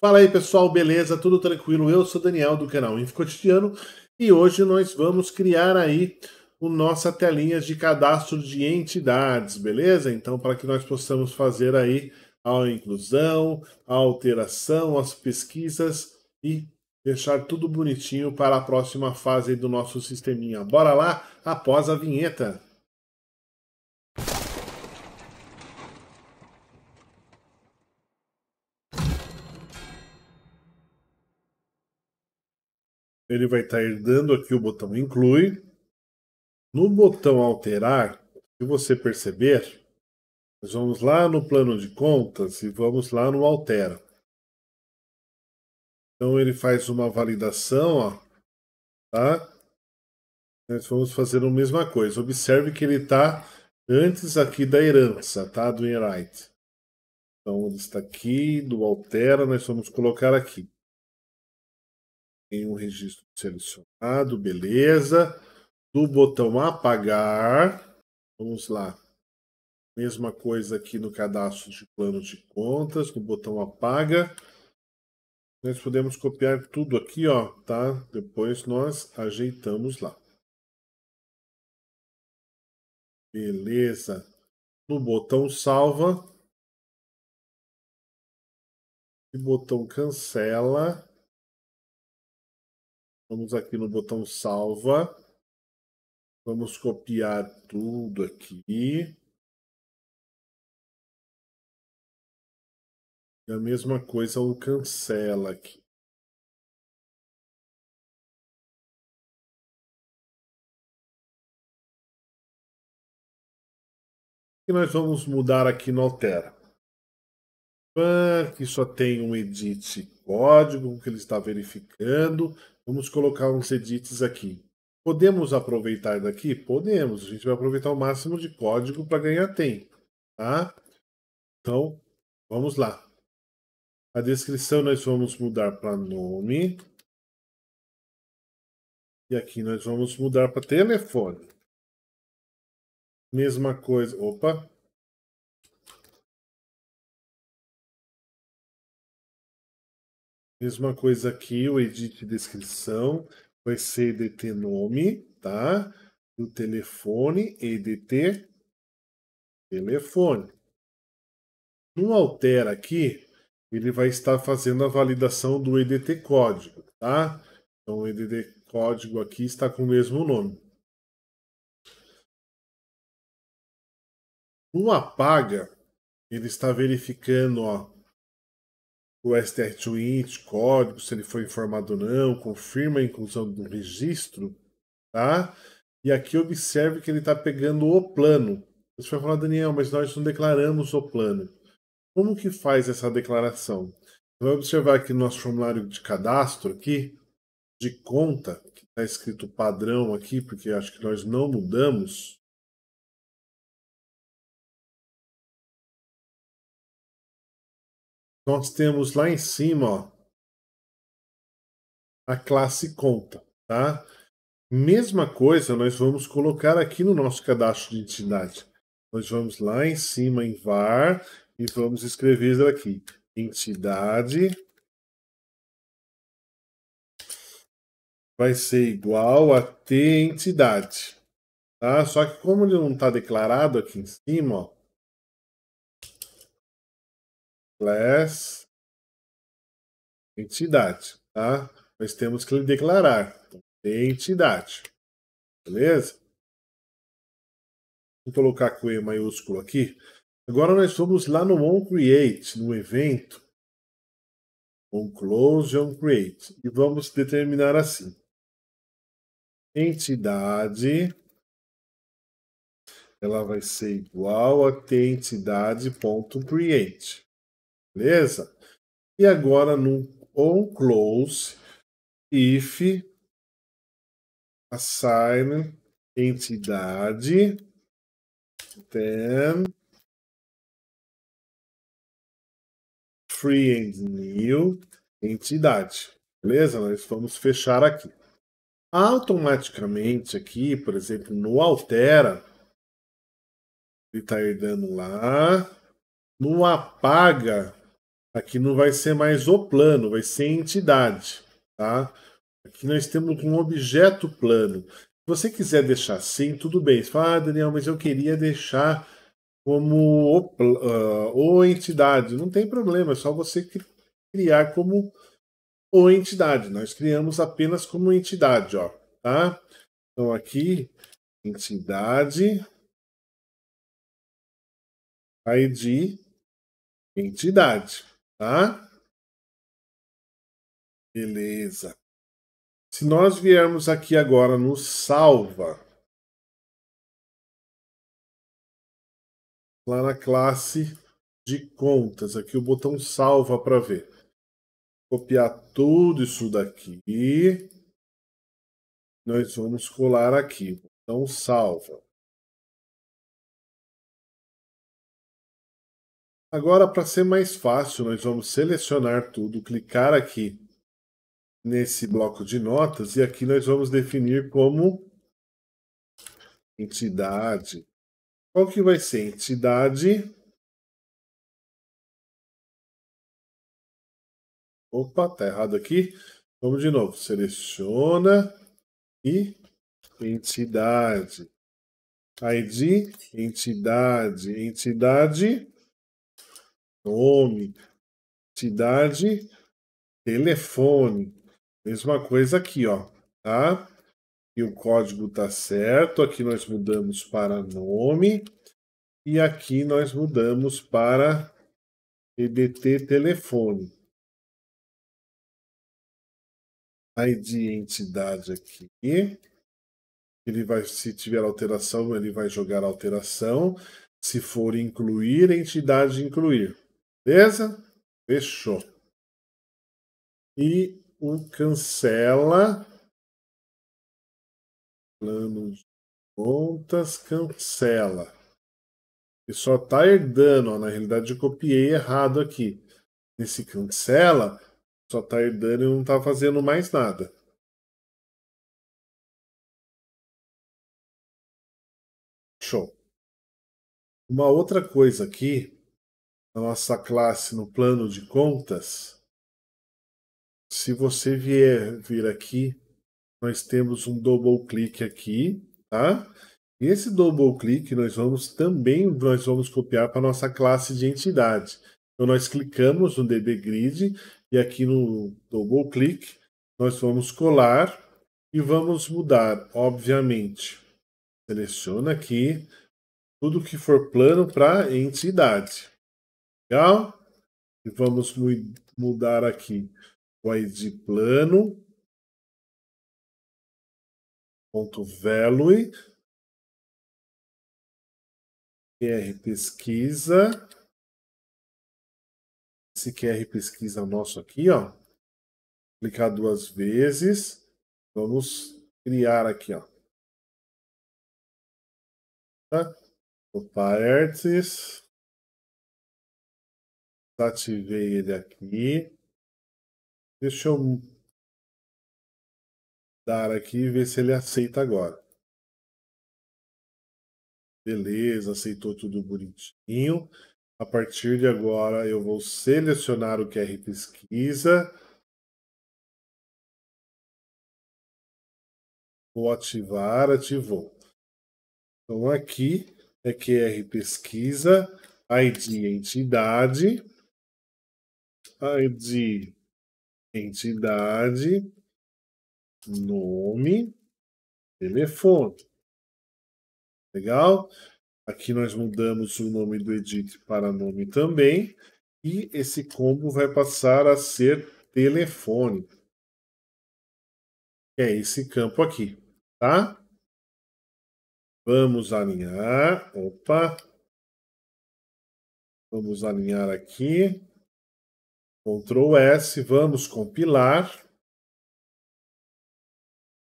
Fala aí pessoal, beleza? Tudo tranquilo? Eu sou Daniel do canal Info Cotidiano e hoje nós vamos criar aí o nossa telinha de cadastro de entidades, beleza? Então, para que nós possamos fazer aí a inclusão, a alteração, as pesquisas e deixar tudo bonitinho para a próxima fase do nosso sisteminha. Bora lá após a vinheta. ele vai estar tá herdando aqui o botão inclui. No botão alterar, se você perceber, nós vamos lá no plano de contas e vamos lá no altera. Então ele faz uma validação, ó, tá? Nós vamos fazer a mesma coisa. Observe que ele está antes aqui da herança, tá? Do Enright. Então ele está aqui, do altera, nós vamos colocar aqui tem um registro selecionado, beleza. Do botão apagar, vamos lá. Mesma coisa aqui no cadastro de plano de contas, no botão apaga. Nós podemos copiar tudo aqui, ó, tá? Depois nós ajeitamos lá. Beleza. No botão salva. E botão cancela. Vamos aqui no botão salva. Vamos copiar tudo aqui. E é a mesma coisa o cancela aqui. E nós vamos mudar aqui no Altera. Que só tem um edit código que ele está verificando. Vamos colocar uns edits aqui. Podemos aproveitar daqui? Podemos. A gente vai aproveitar o máximo de código para ganhar tempo, tá? Então, vamos lá. A descrição nós vamos mudar para nome. E aqui nós vamos mudar para telefone. Mesma coisa. Opa! Mesma coisa aqui, o edit descrição vai ser EDT nome, tá? o telefone, EDT telefone. No altera aqui, ele vai estar fazendo a validação do EDT código, tá? Então o EDT código aqui está com o mesmo nome. No apaga, ele está verificando, ó, o STR tweet, código, se ele foi informado ou não, confirma a inclusão do registro, tá? E aqui observe que ele está pegando o plano. Você vai falar, Daniel, mas nós não declaramos o plano. Como que faz essa declaração? Você vai observar aqui no nosso formulário de cadastro aqui, de conta, que está escrito padrão aqui, porque acho que nós não mudamos, nós temos lá em cima, ó, a classe conta, tá? Mesma coisa nós vamos colocar aqui no nosso cadastro de entidade. Nós vamos lá em cima em var e vamos escrever aqui entidade vai ser igual a t entidade, tá? Só que como ele não está declarado aqui em cima, ó, class entidade, tá? Nós temos que declarar entidade, beleza? Vou colocar com E maiúsculo aqui. Agora nós vamos lá no onCreate, no evento, onClose e onCreate, e vamos determinar assim. Entidade ela vai ser igual a ter entidade.create. Beleza? E agora no on close, if assign entidade then free and new entidade. Beleza? Nós vamos fechar aqui. Automaticamente aqui, por exemplo, no altera, ele está herdando lá. No apaga, Aqui não vai ser mais o plano, vai ser entidade, tá? Aqui nós temos um objeto plano. Se você quiser deixar assim, tudo bem. Você fala, ah, Daniel, mas eu queria deixar como o, uh, o entidade. Não tem problema, é só você criar como o entidade. Nós criamos apenas como entidade, ó, tá? Então aqui, entidade, ID, entidade. Tá? Beleza. Se nós viermos aqui agora no salva, lá na classe de contas, aqui o botão salva para ver. Copiar tudo isso daqui. Nós vamos colar aqui, botão salva. Agora, para ser mais fácil, nós vamos selecionar tudo, clicar aqui nesse bloco de notas e aqui nós vamos definir como entidade. Qual que vai ser? Entidade. Opa, tá errado aqui. Vamos de novo. Seleciona e entidade. ID, entidade, entidade nome, cidade, telefone. Mesma coisa aqui, ó, tá? E o código tá certo. Aqui nós mudamos para nome e aqui nós mudamos para EDT telefone. Aí de entidade aqui. Ele vai, se tiver alteração, ele vai jogar alteração. Se for incluir, entidade incluir. Beleza? Fechou. E o cancela. Plano de contas, cancela. E só tá herdando, ó. na realidade eu copiei errado aqui. Nesse cancela, só tá herdando e não tá fazendo mais nada. Show. Uma outra coisa aqui na nossa classe no plano de contas, se você vier vir aqui, nós temos um double click aqui, tá? E esse double click nós vamos também nós vamos copiar para nossa classe de entidade. Então nós clicamos no DB Grid e aqui no double click nós vamos colar e vamos mudar, obviamente. Seleciona aqui tudo que for plano para entidade. Legal? E vamos mudar aqui. o ID plano. Ponto value. QR pesquisa. Esse QR pesquisa nosso aqui, ó. Clicar duas vezes. Vamos criar aqui, ó. Tá? Opa, artes. Desativei ele aqui. Deixa eu dar aqui e ver se ele aceita agora. Beleza, aceitou tudo bonitinho. A partir de agora, eu vou selecionar o QR Pesquisa. Vou ativar, ativou. Então, aqui é QR Pesquisa, ID Entidade. ID, entidade, nome, telefone. Legal? Aqui nós mudamos o nome do edit para nome também. E esse combo vai passar a ser telefone. É esse campo aqui, tá? Vamos alinhar. Opa! Vamos alinhar aqui. Ctrl S, vamos compilar.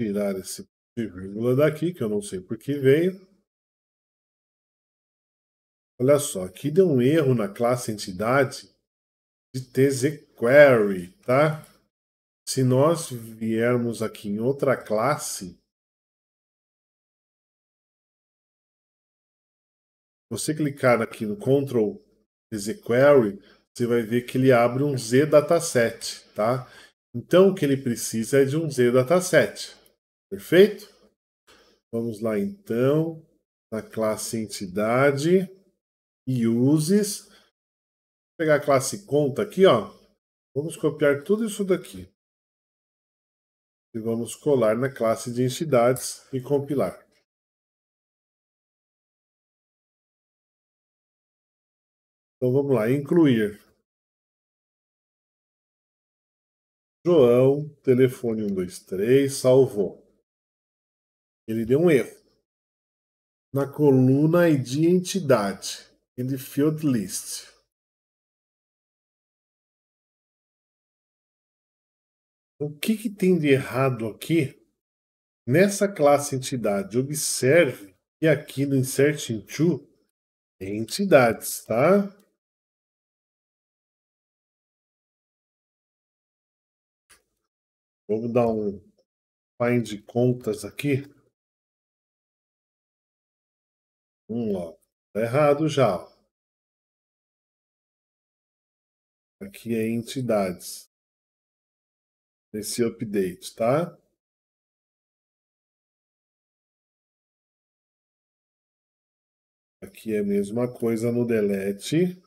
Tirar esse vírgula daqui, que eu não sei por que veio. Olha só, aqui deu um erro na classe entidade de tzquery, tá? Se nós viermos aqui em outra classe, você clicar aqui no Ctrl tzquery, você vai ver que ele abre um Z dataset, tá? Então o que ele precisa é de um Z dataset. Perfeito? Vamos lá então, na classe entidade e uses. Vou pegar a classe conta aqui, ó. Vamos copiar tudo isso daqui. E vamos colar na classe de entidades e compilar. Então vamos lá, incluir. João, telefone 123, salvou. Ele deu um erro. Na coluna ID entidade, the field list. O que, que, tem de errado aqui nessa classe entidade? Observe que aqui no insert into é entidades, tá? Vamos dar um de contas aqui. Vamos lá. Tá errado já. Aqui é entidades. Nesse update, tá? Aqui é a mesma coisa no delete.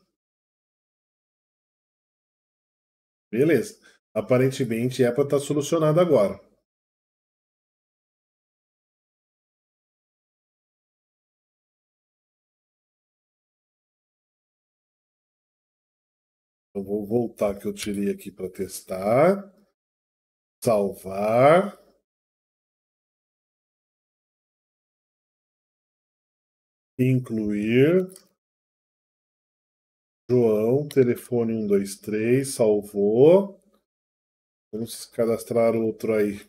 Beleza aparentemente é para estar tá solucionado agora. Eu vou voltar que eu tirei aqui para testar. Salvar. Incluir. João, telefone 123, salvou. Vamos cadastrar outro aí.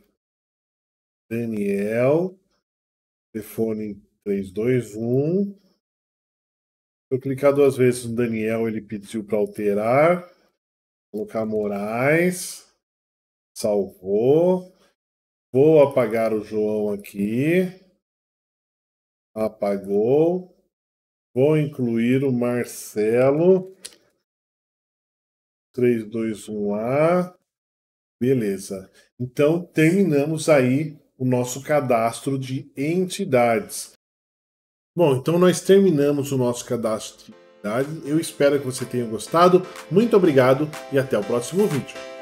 Daniel, telefone 321. Eu clicar duas vezes no Daniel, ele pediu para alterar. Colocar Moraes. Salvou. Vou apagar o João aqui. Apagou. Vou incluir o Marcelo. 321A. Beleza. Então, terminamos aí o nosso cadastro de entidades. Bom, então nós terminamos o nosso cadastro de entidades. Eu espero que você tenha gostado. Muito obrigado e até o próximo vídeo.